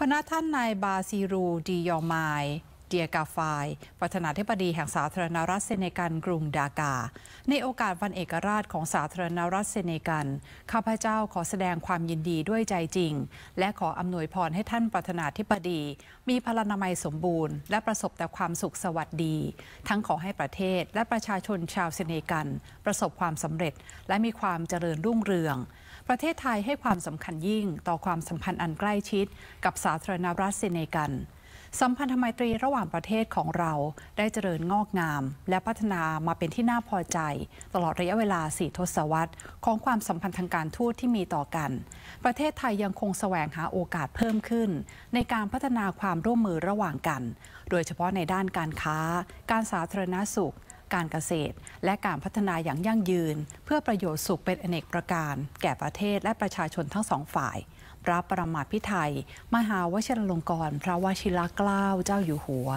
พนักท่าน นาย บาซีรู ดียอมาย เดียกาฟายประธานาธิบดีแห่งสาธารณรัฐเซเนกันกรุงดากา ในโอกาสวันเอกราชของสาธารณรัฐเซเนกันข้าพเจ้าขอแสดงความยินดีด้วยใจจริง และขออำนวยพรให้ท่านประธานาธิบดี มีพลานามัยสมบูรณ์และประสบแต่ความสุขสวัสดี ทั้งขอให้ประเทศ และประชาชนชาวเซเนกันประสบความสำเร็จ และมีความเจริญรุ่งเรืองประเทศไทยให้ความสำคัญยิ่งต่อความสัมพันธ์อันใกล้ชิดกับสาธารณรัฐเซเนกัน สัมพันธไมตรีระหว่างประเทศของเราได้เจริญงอกงาม และพัฒนามาเป็นที่น่าพอใจ ตลอดระยะเวลาสี่ทศวรรษของความสัมพันธ์ทางการทูตที่มีต่อกัน ประเทศไทยยังคงแสวงหาโอกาสเพิ่มขึ้น ในการพัฒนาความร่วมมือระหว่างกัน โดยเฉพาะในด้านการค้า การสาธารณสุขการเกษตรและการพัฒนาอย่างยั่งยืน เพื่อประโยชน์สุขเป็นอเนกประการ แก่ประเทศและประชาชนทั้งสองฝ่าย พระประมาพิไทย มหาวชิรลงกรณ์พระวชิรเกล้าเจ้าอยู่หัว